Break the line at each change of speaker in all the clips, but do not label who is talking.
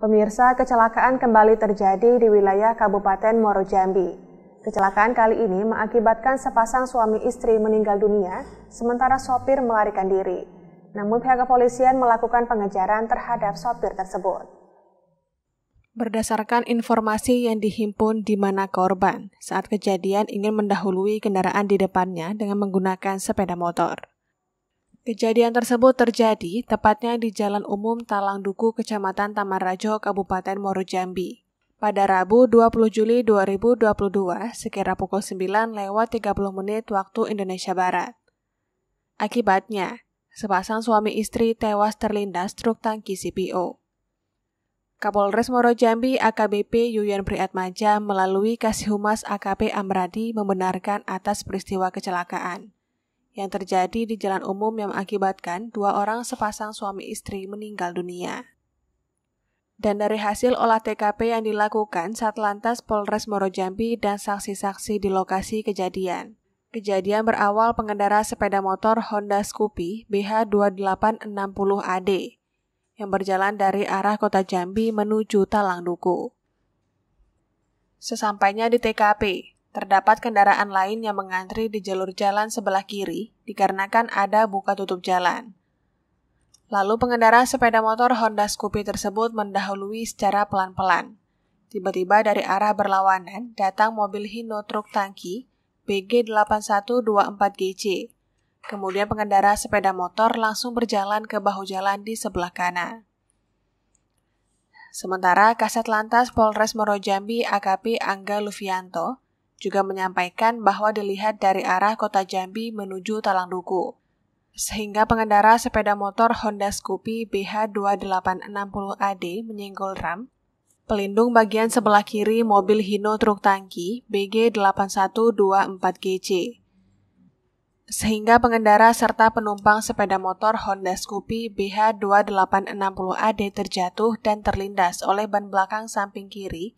Pemirsa, kecelakaan kembali terjadi di wilayah Kabupaten Moro Jambi. Kecelakaan kali ini mengakibatkan sepasang suami istri meninggal dunia, sementara sopir melarikan diri. Namun pihak kepolisian melakukan pengejaran terhadap sopir tersebut. Berdasarkan informasi yang dihimpun di mana korban, saat kejadian ingin mendahului kendaraan di depannya dengan menggunakan sepeda motor. Kejadian tersebut terjadi tepatnya di Jalan Umum Talang Duku, Kecamatan Tamarajo, Kabupaten Moro Jambi. Pada Rabu 20 Juli 2022, sekira pukul 9 lewat 30 menit waktu Indonesia Barat. Akibatnya, sepasang suami istri tewas terlindas truk tangki CPO. Kapolres Moro Jambi AKBP Yuyan Priatmaja melalui Kasih Humas AKP Amradi membenarkan atas peristiwa kecelakaan yang terjadi di jalan umum yang mengakibatkan dua orang sepasang suami istri meninggal dunia. Dan dari hasil olah TKP yang dilakukan saat lantas Polres Morojambi dan saksi-saksi di lokasi kejadian. Kejadian berawal pengendara sepeda motor Honda Scoopy BH2860AD yang berjalan dari arah kota Jambi menuju Talang Duku. Sesampainya di TKP, Terdapat kendaraan lain yang mengantri di jalur jalan sebelah kiri dikarenakan ada buka tutup jalan. Lalu pengendara sepeda motor Honda Scoopy tersebut mendahului secara pelan-pelan. Tiba-tiba dari arah berlawanan datang mobil Hino truk tangki BG8124GC. Kemudian pengendara sepeda motor langsung berjalan ke bahu jalan di sebelah kanan. Sementara Kasat Lantas Polres Morojambi AKP Angga Lufianto juga menyampaikan bahwa dilihat dari arah kota Jambi menuju Talang Duku. Sehingga pengendara sepeda motor Honda Scoopy BH2860AD menyinggol ram. Pelindung bagian sebelah kiri mobil Hino truk tangki BG8124GC. Sehingga pengendara serta penumpang sepeda motor Honda Scoopy BH2860AD terjatuh dan terlindas oleh ban belakang samping kiri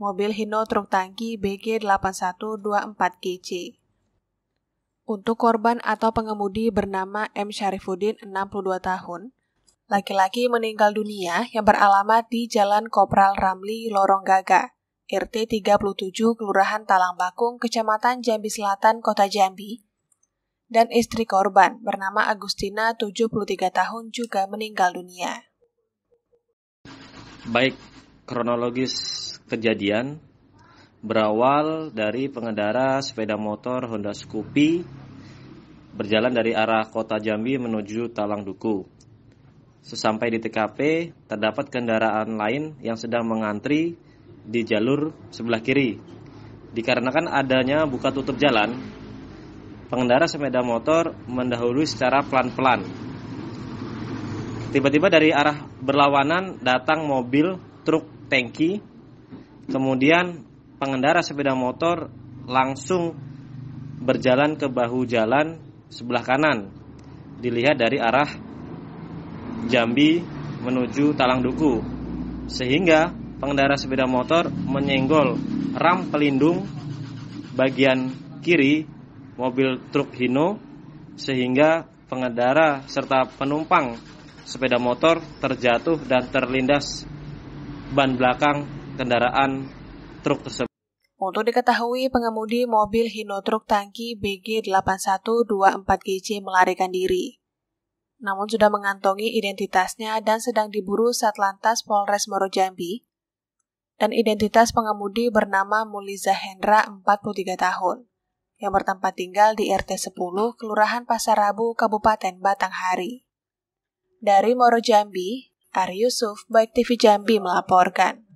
mobil Hino truk tangki BG8124GC. Untuk korban atau pengemudi bernama M. Syarifuddin, 62 tahun, laki-laki meninggal dunia yang beralamat di Jalan Kopral Ramli, Lorong Gaga, RT 37, Kelurahan Talang Bakung, Kecamatan Jambi Selatan, Kota Jambi, dan istri korban bernama Agustina, 73 tahun, juga meninggal dunia.
Baik, kronologis kejadian berawal dari pengendara sepeda motor Honda Scoopy berjalan dari arah kota Jambi menuju Talang Duku. Sesampai di TKP, terdapat kendaraan lain yang sedang mengantri di jalur sebelah kiri. Dikarenakan adanya buka tutup jalan, pengendara sepeda motor mendahului secara pelan-pelan. Tiba-tiba dari arah berlawanan datang mobil truk tangki. Kemudian pengendara sepeda motor langsung berjalan ke bahu jalan sebelah kanan. Dilihat dari arah Jambi menuju Talang Duku. Sehingga pengendara sepeda motor menyenggol ram pelindung bagian kiri mobil truk Hino sehingga pengendara serta penumpang sepeda motor terjatuh dan terlindas ban belakang kendaraan truk tersebut.
Untuk diketahui, pengemudi mobil Hino truk tangki bg 8124 gc melarikan diri. Namun sudah mengantongi identitasnya dan sedang diburu Satlantas Polres Moro Dan identitas pengemudi bernama Muliza Hendra, 43 tahun, yang bertempat tinggal di RT 10, Kelurahan Pasar Rabu, Kabupaten Batanghari. Dari Moro Ari Yusuf, Baik TV Jambi melaporkan.